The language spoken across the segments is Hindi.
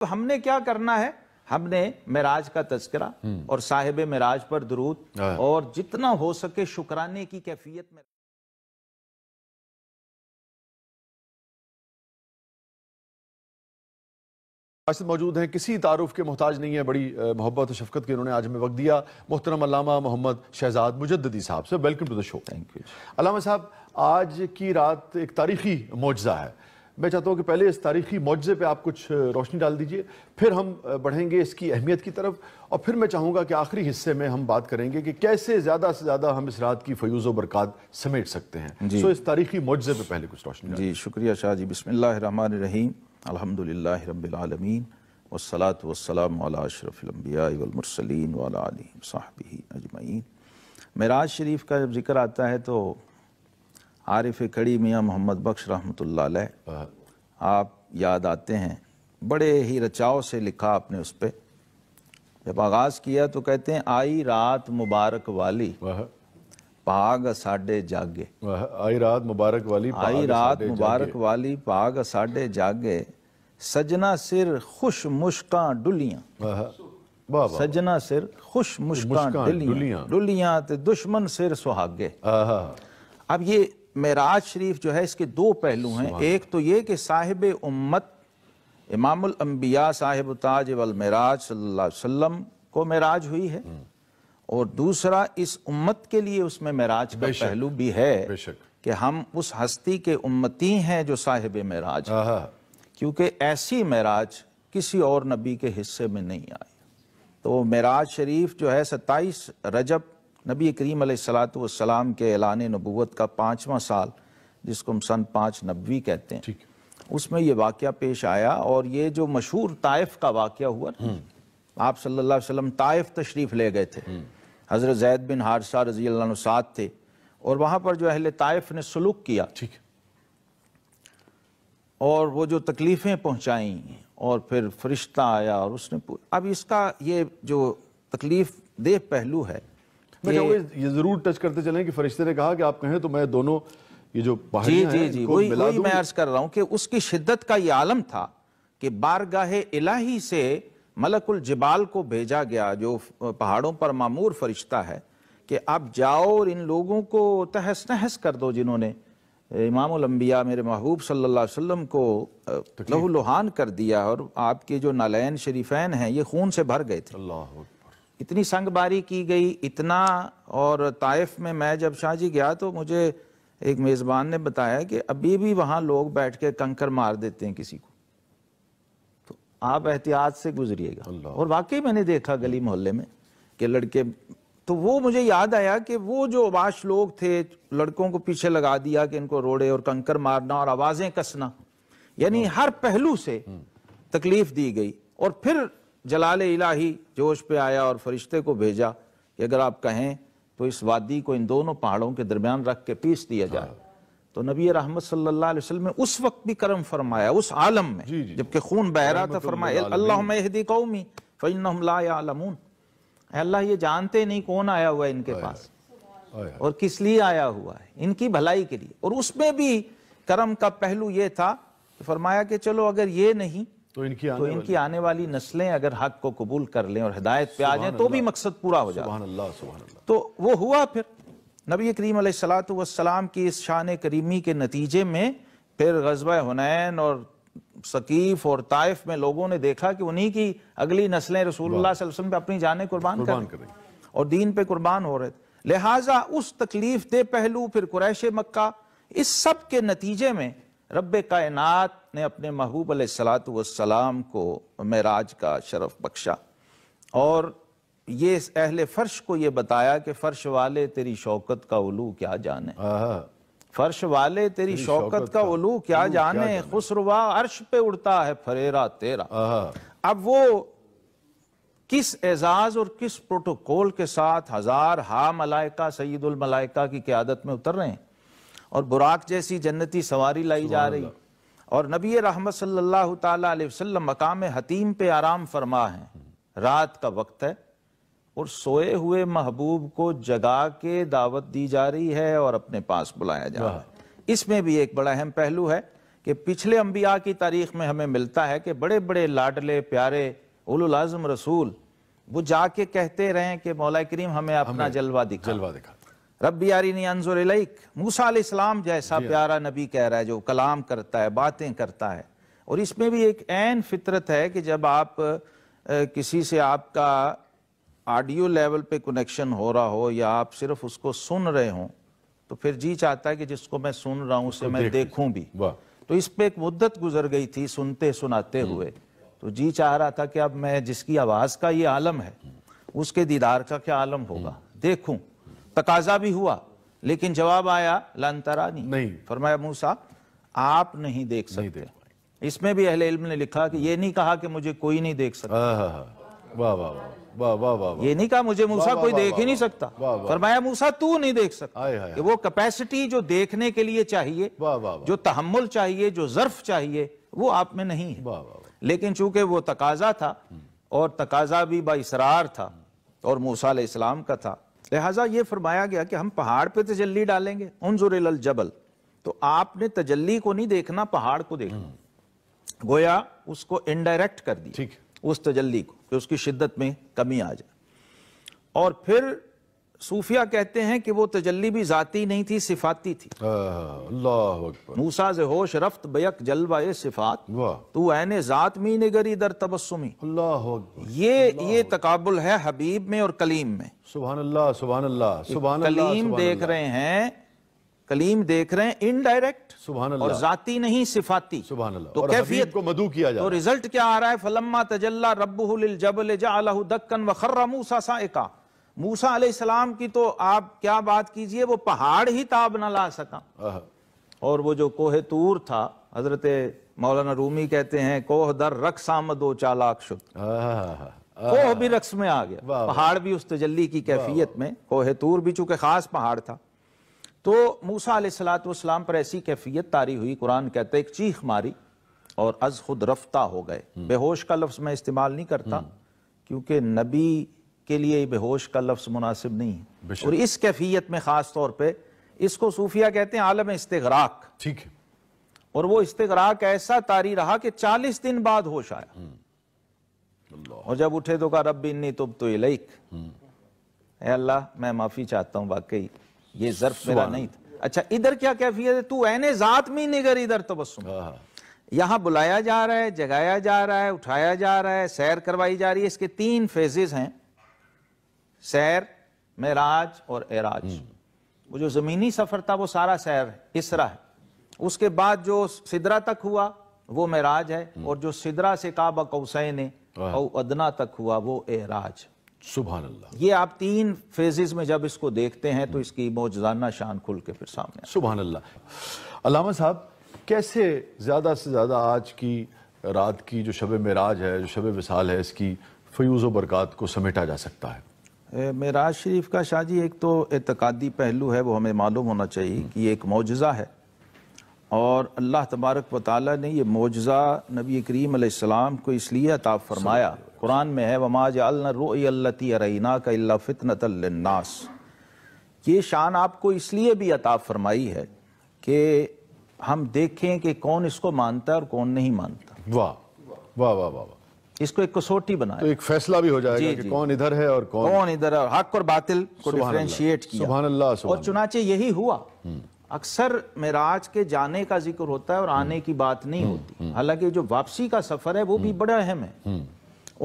तो हमने क्या करना है हमने मराज का तस्करा हम्म। और साहिब मराज पर दरूद हाँ। और जितना हो सके शुक्राने की कैफियत में मौजूद हैं किसी तारुफ के मोहताज नहीं है बड़ी मोहब्बत और शफकत के उन्होंने आज हमें वक्त दिया मोहतरम अलामा मोहम्मद शहजाद मुजद्दी साहब से welcome to the show thank you Allama साहब आज की रात एक तारीखी मुआजा है मैं चाहता हूँ कि पहले इस तारीखी मुआवजे पर आप कुछ रोशनी डाल दीजिए फिर हम बढ़ेंगे इसकी अहमियत की तरफ और फिर मैं चाहूँगा कि आखिरी हिस्से में हम बात करेंगे कि कैसे ज़्यादा से ज़्यादा हम इस रात की फ्यूज़ व समेट सकते हैं सो इस तारीखी मुआवजे पर पहले कुछ रोशनी जी शुक्रिया शाह जी बसमिल्लाम अलहमदिल्ला रबालमीन वसलात वसलाम अशरफ़लम्बियामरसलिन वाली साहब अजमैन महराज शरीफ का जब जिक्र आता है तो आरिफ कड़ी मियाँ मोहम्मद बख्श रहमत आप याद आते हैं बड़े ही रचाव से लिखा आपने उस पर जब आगाज़ किया तो कहते हैं आई रात मुबारक वाली पाग साडे जागे आई रात मुबारक वाली आई रात मुबारक वाली पाग साडे जागे सजना सिर खुश मुश्का डुलियाँ सजना सिर खुश मुश्का डुलियाँ डुलियाँ ते दुश्मन सिर सुहागे अब ये मेराज शरीफ जो है इसके दो पहलू हैं एक तो ये कि साहिब उम्मत इमामुल अंबिया साहिब ताज वल मेराज सल्लम को मेराज हुई है हम्म। और दूसरा इस उम्मत के लिए उसमें मेराज का पहलू भी है कि हम उस हस्ती के उम्मती हैं जो साहिब मेराज क्योंकि ऐसी मेराज किसी और नबी के हिस्से में नहीं आई तो मेराज शरीफ जो है सत्ताईस रजब नबी करीम सलाम के ऐलान नबूत का पाँचवा साल जिसको हम सन पाँच नबी कहते हैं उसमें ये वाक़ पेश आया और ये जो मशहूर ताइफ का वाक़ हुआ हम्म। आप सल्ला वसम ताइफ तशरीफ़ ले गए थे हम्म। हज़रत जैद बिन हारसा रजी साथ थे और वहाँ पर जो अहल ताइफ ने सलूक किया ठीक और वो जो तकलीफ़ें पहुँचाई और फिर फरिश्ता आया और उसने अब इसका ये जो तकलीफ़ देह पहलू है ये जरूर टच करते चले कि फरिश्ते ने कहा कि आप कहें तो मैं दोनों ये जो जी जी जी वही वही मैं अर्ज कर रहा हूँ कि उसकी शिद्दत का ये आलम था कि बारगाह इलाही से मलकुल जिबाल को भेजा गया जो पहाड़ों पर मामूर फरिश्ता है कि आप जाओ और इन लोगों को तहस नहस कर दो जिन्होंने इमामबिया मेरे महबूब सल्ला वम को लुहान कर दिया और आपके जो नालैन शरीफैन हैं ये खून से भर गए थे इतनी संगबारी की गई इतना और ताइफ में मैं जब शाहजी गया तो मुझे एक मेज़बान ने बताया कि अभी भी वहाँ लोग बैठ के कंकर मार देते हैं किसी को तो आप एहतियात से गुजरिएगा और वाकई मैंने देखा गली मोहल्ले में कि लड़के तो वो मुझे याद आया कि वो जो आवाश लोग थे लड़कों को पीछे लगा दिया कि इनको रोड़े और कंकर मारना और आवाज़ें कसना यानी हर पहलू से हम्म। तकलीफ दी गई और फिर जलाल इलाही जोश पे आया और फरिश्ते को भेजा कि अगर आप कहें तो इस वादी को इन दोनों पहाड़ों के दरमियान रख के पीस दिया जाए हाँ। तो नबी रहमत सल्लल्लाहु अलैहि वसल्लम ने उस वक्त भी करम फरमाया उस आलम में जबकि खून बह रहा था फरमाया अल्लाह कौमी फ़ैनमून अल्लाह ये जानते नहीं कौन आया हुआ है इनके पास और किस लिए आया हुआ है इनकी भलाई के लिए और उसमें भी करम का पहलू ये था फरमाया कि चलो अगर ये नहीं तो इनकी तो आने तो इनकी वाली। आने वाली नस्लें अगर हक को कबूल कर लें और हिदायत पे आ जाए तो भी मकसद पूरा हो जाए तो वो हुआ फिर नबी करीम सलाम की इस शान करीमी के नतीजे में फिर गजब हुनैन और सकीफ और ताइफ में लोगों ने देखा कि उन्हीं की अगली नस्लें रसूलुल्लाह वसल्लम पे अपनी जानें कुर्बान कर और दीन पे कुर्बान हो रहे थे लिहाजा उस तकलीफ दे पहलू फिर कुरैश मक्का इस सब के नतीजे में रब कायनात ने अपने महबूब सलाम को मराज का शरफ बख्शा और ये अहल फ़र्श को ये बताया कि फ़र्श वाले तेरी शौकत का उलू क्या जाने फर्श वाले तेरी, तेरी शौकत, शौकत का उलू क्या उलू जाने, जाने? अर्श पे उड़ता है फरेरा तेरा अब वो किस एजाज और किस प्रोटोकॉल के साथ हजार हा मलाइका सईदुल मलाइका की क्यादत में उतर रहे हैं और बुराक जैसी जन्नती सवारी लाई जा रही और नबी रहमत सल्लल्लाहु अलैहि वसल्लम मकाम हतीम पे आराम फरमा है रात का वक्त है और सोए हुए महबूब को जगा के दावत दी जा रही है और अपने पास बुलाया जा रहा है इसमें भी एक बड़ा अहम पहलू है कि पिछले अम्बिया की तारीख में हमें मिलता है कि बड़े बड़े लाडले प्यारे उलुल आजम रसूल वो जाके कहते रहे कि मौला करीम हमें अपना जलवा दिखा जलवा दिखा रब अनजुर अनजुरक मूसा इस्लाम जैसा हाँ। प्यारा नबी कह रहा है जो कलाम करता है बातें करता है और इसमें भी एक एन फितरत है कि जब आप किसी से आपका ऑडियो लेवल पे कनेक्शन हो रहा हो या आप सिर्फ उसको सुन रहे हो तो फिर जी चाहता है कि जिसको मैं सुन रहा हूँ उसे मैं देखूँ भी तो इस पर एक मुद्दत गुजर गई थी सुनते सुनाते हम्म। हुए तो जी चाह रहा था कि अब मैं जिसकी आवाज़ का ये आलम है उसके दीदार का क्या आलम होगा हम्म। देखूँ तकाजा भी हुआ लेकिन जवाब आया लंतरा नहीं फरमाया मूसा आप नहीं देख सकते नहीं देख इसमें भी अहले इल्म ने लिखा कि ये नहीं कहा कि मुझे कोई नहीं देख सकता हाँ, हाँ, हाँ। वाह वाह वाह वाह वाह वाह ये नहीं कहा मुझे मूसा कोई देख ही नहीं सकता फरमाया मूसा तू नहीं देख सकता कि वो कैपेसिटी जो देखने के लिए चाहिए जो तहमुल चाहिए जो जर्फ चाहिए वो आप में नहीं है लेकिन चूंकि वो तकाजा था और तकाजा भी बासरार था और मूसा इस्लाम का था लिहाजा ये फरमाया गया कि हम पहाड़ पे तजल्ली डालेंगे जबल तो आपने तजल्ली को नहीं देखना पहाड़ को देखना गोया उसको इनडायरेक्ट कर दिया ठीक उस तजल्ली को कि उसकी शिद्दत में कमी आ जाए और फिर सूफिया कहते हैं कि वो तजल्ली भी जाती नहीं थी सिफाती थी हाँ, अल्लाह मूसा से होश रफ्त बयक जलवा सिफात तू ऐन जात मी निगरी दर तबसुमी अल्लाह ये ये तकबुल है हबीब में और कलीम में सुबह अल्लाह सुबह अल्लाह सुबह कलीम देख रहे हैं कलीम देख रहे हैं इनडायरेक्ट सुबह और जाती नहीं सिफाती सुबह तो कैफियत को मधु किया जाए तो रिजल्ट क्या आ रहा है फलम्मा तजल्ला रबुल जबल जदक्कन वखर्रा मूसा सा मूसा अलैहिस्सलाम की तो आप क्या बात कीजिए वो पहाड़ ही ताब ना ला सका और वो जो कोहे तूर था हजरत मौलाना रूमी कहते हैं कोह दर रक्स आमदो चालाक शुद्ध कोह भी रक्स में आ गया पहाड़ भी उस तजल्ली की कैफियत में कोहे तूर भी चूंकि खास पहाड़ था तो मूसा अलैहिस्सलाम पर ऐसी कैफियत तारी हुई कुरान कहते एक चीख मारी और अज खुद रफ्ता हो गए हम्म। बेहोश का लफ्ज मैं इस्तेमाल नहीं करता हम्म। क्योंकि नबी के लिए बेहोश का लफ्ज़ मुनासिब नहीं है और इस कैफियत में ख़ास तौर पर इसको सूफिया कहते हैं आलम इस्तराक ठीक है और वो इस्तराक ऐसा तारी रहा कि चालीस दिन बाद होश आया हम्म। और जब उठे तो कहा रब इन्नी तुब तो इलेक हम्म। अल्लाह मैं माफी चाहता हूँ वाकई ये जर्फ मेरा नहीं था अच्छा इधर क्या कैफियत है तू एने जात में निगर इधर तो बस हाँ। यहाँ बुलाया जा रहा है जगाया जा रहा है उठाया जा रहा है सैर करवाई जा रही है इसके तीन फेजेज हैं सैर मेराज और एराज वो जो ज़मीनी सफ़र था वो सारा सैर इसरा है उसके बाद जो सिदरा तक हुआ वो महराज है हम्म। और जो सिदरा से काबा कौसैन और अदना तक हुआ वो एराज सुबह अल्लाह ये आप तीन फेजेस में जब इसको देखते हैं तो हम्म। इसकी मौजाना शान खुल के फिर सामने सुबह अल्लाह अलामा साहब कैसे ज़्यादा से ज़्यादा आज की रात की जो शब मराज है जो शब विसाल है इसकी फयूज बरकत को समेटा जा सकता है मेराज शरीफ का शाह जी एक तो एतकादी पहलू है वो हमें मालूम होना चाहिए कि एक मुजज़ा है और अल्लाह तबारक वाली ने यह मुजज़ा नबी करीम को इसलिए अताब फ़रमाया कुरान में है वमाज अल्लती अरना का अल्ला ये शान आपको इसलिए भी अताब फ़रमाई है कि हम देखें कि कौन इसको मानता है और कौन नहीं मानता वाह वाह वाह वाह इसको एक कसौटी बनाया तो एक फैसला भी हो जाएगा कि कौन इधर है और कौन कौन इधर है हक और बातिल को डिफ्रेंशिएट किया सुभान अल्लाह और चुनाचे यही हुआ हम्म। अक्सर मेराज के जाने का जिक्र होता है और आने हम्म। की बात नहीं हम्म, होती हालांकि जो वापसी का सफर है वो भी बड़ा अहम है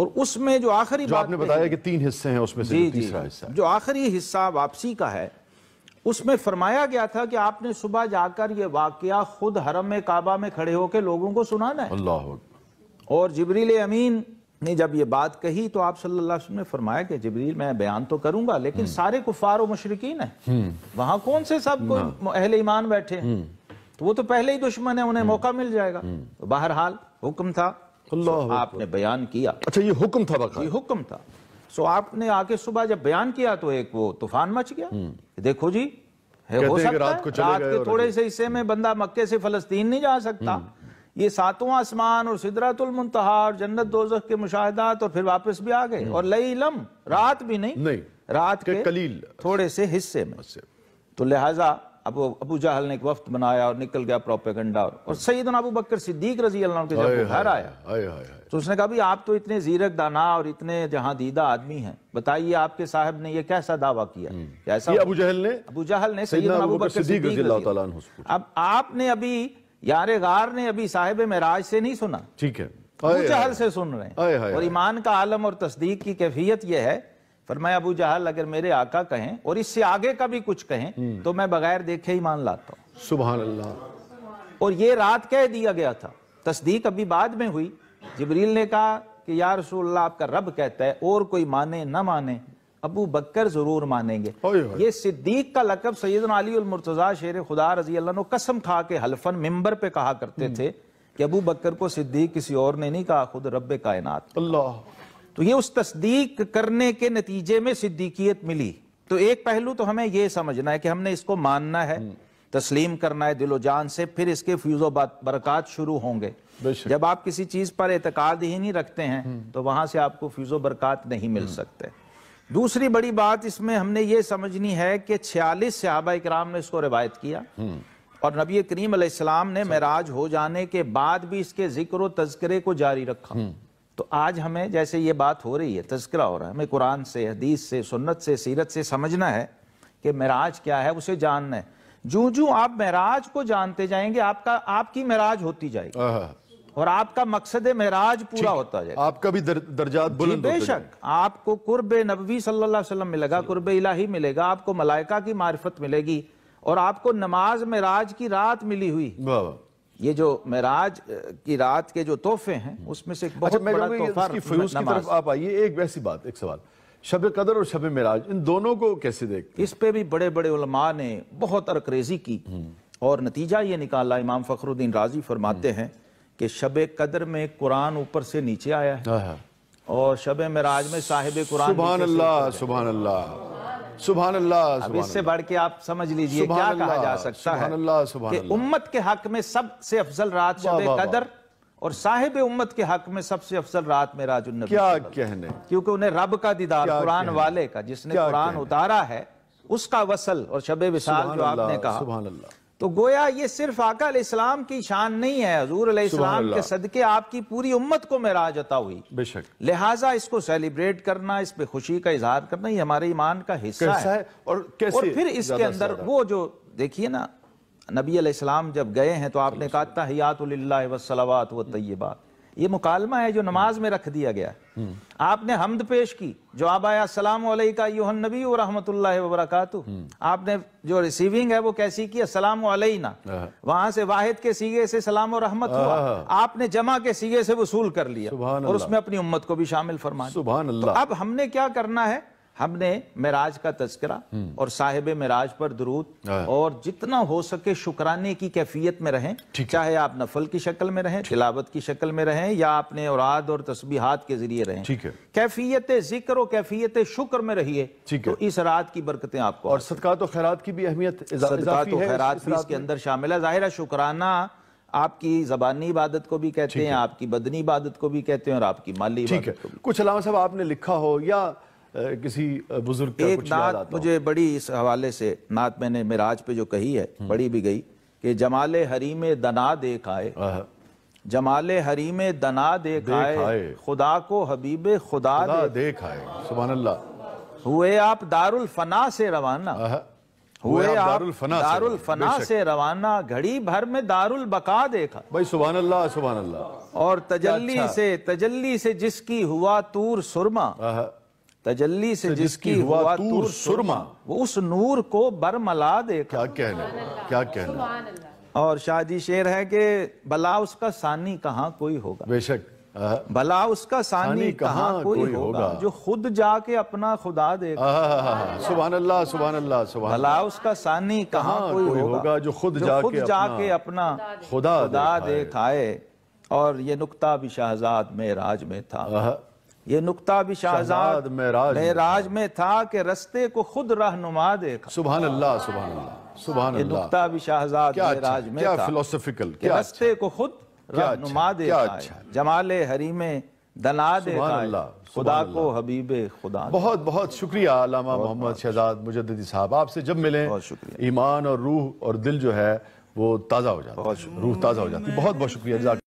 और उसमें जो आखिरी बात आपने बताया कि तीन हिस्से हैं उसमें से तीसरा हिस्सा जो आखिरी हिस्सा वापसी का है उसमें फरमाया गया था कि आपने सुबह जाकर यह वाकया खुद हरम काबा में खड़े होकर लोगों को सुनाना है अल्लाह और जबरील अमीन ने जब ये बात कही तो आप सल्लल्लाहु अलैहि वसल्लम ने फरमाया कि जबरील मैं बयान तो करूंगा लेकिन हम्म। सारे कुफार व मशरकिन हैं हम्म। वहां कौन से सब अहले ईमान बैठे हैं हम्म। तो वो तो पहले ही दुश्मन है उन्हें मौका मिल जाएगा तो बहरहाल हुक्म था तो आपने बयान किया अच्छा ये हुक्म था ये हुक्म था सो आपने आके सुबह जब बयान किया तो एक वो तूफान मच गया देखो जी हो सकता है रात के थोड़े से हिस्से में बंदा मक्के से फलस्तीन नहीं जा सकता ये सातवां आसमान और सिदरातुल मुंतहा और जन्नत दोजख के मुशाहदात और फिर वापस भी आ गए और हम्म। लई लम रात भी नहीं नहीं रात के, के कलील थोड़े से हिस्से में तो लिहाजा अब अबू जहल ने एक वफ्त बनाया और निकल गया प्रोपेगंडा और, और हम्म। अबू बकर सिद्दीक रजी अल्लाह के जब घर आया तो उसने कहा आप तो इतने जीरक दाना और इतने जहां दीदा आदमी हैं बताइए आपके साहब ने ये कैसा दावा किया हम्म। कैसा अबू जहल ने अबू जहल ने सईदन अबू बकर सिद्दीक अब आपने अभी गार ने अभी साहेब महराज से नहीं सुना ठीक है अबू जहल से सुन रहे हैं आए, आए, और ईमान का आलम और तस्दीक की कैफियत यह है फरमाया अबू जहल अगर मेरे आका कहें और इससे आगे का भी कुछ कहें हम्म। तो मैं बगैर देखे ही मान लाता हूँ सुबह अल्लाह और ये रात कह दिया गया था तस्दीक अभी बाद में हुई जबरील ने कहा कि यार रसूल्ला आपका रब कहता है और कोई माने ना माने अबू बकर जरूर मानेंगे ये सिद्दीक का लकब सैद अलीमरतज़ा शेर खुदा रजी अल्लाह कसम खा के हल्फन मेम्बर पे कहा करते हम्म। थे कि अबू बकर को सिद्दीक किसी और ने नहीं कहा खुद रब कायनात तो ये उस तस्दीक करने के नतीजे में सिद्दीकियत मिली तो एक पहलू तो हमें यह समझना है कि हमने इसको मानना है हम्म। तस्लीम करना है दिलो जान से फिर इसके फ्यूजो बरकत शुरू होंगे जब आप किसी चीज पर एतकाद ही नहीं रखते हैं हम्म। तो वहां से आपको फ्यूजो बरकत नहीं मिल सकते दूसरी बड़ी बात इसमें हमने ये समझनी है कि छियालीस सहाबा इक्राम ने इसको रिवायत किया हम्म। और नबी करीम अलैहिस्सलाम ने महराज हो जाने के बाद भी इसके जिक्र तस्करे को जारी रखा हम्म। तो आज हमें जैसे ये बात हो रही है तस्करा हो रहा है हमें कुरान से हदीस से सुन्नत से सीरत से समझना है कि महराज क्या है उसे जानना है जू जू आप महराज को जानते जाएंगे आपका आपकी महराज होती जाएगी और आपका मकसद महराज पूरा होता जाए आपका भी दर, दर्जा बुलंद बेशक आपको कुर्ब नबी सल्लाम मिलेगा कुर्ब इलाही मिलेगा आपको मलाइका की मार्फत मिलेगी और आपको नमाज महराज की रात मिली हुई ये जो महराज की रात के जो तोहफे हैं उसमें से एक अच्छा, आइए एक वैसी बात एक सवाल शब कदर और शब मराज इन दोनों को कैसे देख इस पे भी बड़े बड़े उलमा ने बहुत अरक्रेजी की हम्म। और नतीजा ये निकाला इमाम फखरुद्दीन राजी फरमाते हम्म। हैं कि शब कदर में कुरान ऊपर से नीचे आया है और शब मराज में साहिब कुरान सुबह अल्लाह सुबह अल्लाह सुबह अल्लाह इससे बढ़ के आप समझ लीजिए क्या कहा जा सकता है कि उम्मत के हक में सबसे अफजल रात शब कदर और साहिब उम्मत के हक में सबसे अफसल रात में राजुल क्या कहने क्योंकि उन्हें रब का दीदार कुरान वाले का जिसने कुरान उतारा है उसका वसल और शब विशाल जो आपने कहा तो गोया ये सिर्फ आका इस्लाम की शान नहीं है हजूर अल्लाम के सदके आपकी पूरी उम्मत को महराज अता हुई बेशक लिहाजा इसको सेलिब्रेट करना इस पे खुशी का इजहार करना ये हमारे ईमान का हिस्सा है, है और, कैसे और फिर इसके अंदर वो जो देखिए ना नबी अलैहिस्सलाम जब गए हैं तो आपने कहा तहियात वसलवात व तय्यबात ये मुकालमा है जो नमाज में रख दिया गया आपने हमद पेश की जो आप आया असलाम का यूहन नबी और रहमत वबरकत आपने जो रिसीविंग है वो कैसी की असलाम ना हाँ। वहां से वाहिद के सीगे से सलाम और रहमत हुआ हाँ। आपने जमा के सीगे से वसूल कर लिया और उसमें अपनी उम्मत को भी शामिल फरमा तो अब हमने क्या करना है हमने मराज का तस्करा हम्म। और साहेब मराज पर दरूद हाँ। और जितना हो सके शुक्राने की कैफियत में रहें चाहे आप नफल की शक्ल में रहें तिलावत की शक्ल में रहें या अपने औराद और तस्बीहात के जरिए रहें ठीक है कैफियत जिक्र और कैफियत शुक्र में रहिए तो इस रात की बरकतें आपको और सदकात और खैरात की भी अहमियत सदकात और खैरात भी इसके अंदर शामिल है जाहिर है शुक्राना आपकी जबानी इबादत को भी कहते हैं आपकी बदनी इबादत को भी कहते हैं और आपकी माली ठीक है कुछ अलावा साहब आपने लिखा हो या किसी बुजुर्ग एक कुछ नात मुझे बड़ी इस हवाले से नात मैंने मिराज पे जो कही है हम्म। बड़ी भी गई कि जमाले हरी में दना देख आए जमाल हरी में दना देख, आए, खुदा को हबीब खुदा, देख आए सुबह हुए आप दारुल फना से रवाना हुए आप दारुल फना, दारुल से, फना से रवाना घड़ी भर में दारुल बका देखा भाई सुबह अल्लाह सुबह अल्लाह और तजल्ली अच्छा। से तजल्ली से जिसकी हुआ तूर सुरमा तजल्ली से तो जिसकी हुआ तूर सुरमा वो उस नूर को बरमला देखा क्या कहना क्या कहना और शादी शेर है कि भला उसका सानी कहाँ कोई होगा बेशक भला उसका सानी, सानी कहाँ कोई, कोई होगा।, जो खुद जाके अपना खुदा देगा सुबह अल्लाह सुबह अल्लाह सुबह भला उसका सानी कहाँ कोई, कोई होगा जो खुद जो खुद जाके अपना खुदा खुदा देखाए और ये नुकता भी शहजाद में राज में था ये नुकता भी शाहजाद महराज महराज में था कि रस्ते को खुद रहनुमा देखा सुबह अल्लाह सुबह सुबह ये नुकता भी शाहजाद महराज अच्छा, में क्या फिलोसफिकल क्या रस्ते अच्छा। को खुद अच्छा, रहनुमा देखा जमाल हरी में दना देखा खुदा को हबीब खुदा बहुत बहुत शुक्रिया अलामा मोहम्मद शहजाद मुजदी साहब आपसे जब मिले ईमान और रूह और दिल जो है वो ताज़ा हो जाता है रूह ताज़ा हो जाती है बहुत बहुत शुक्रिया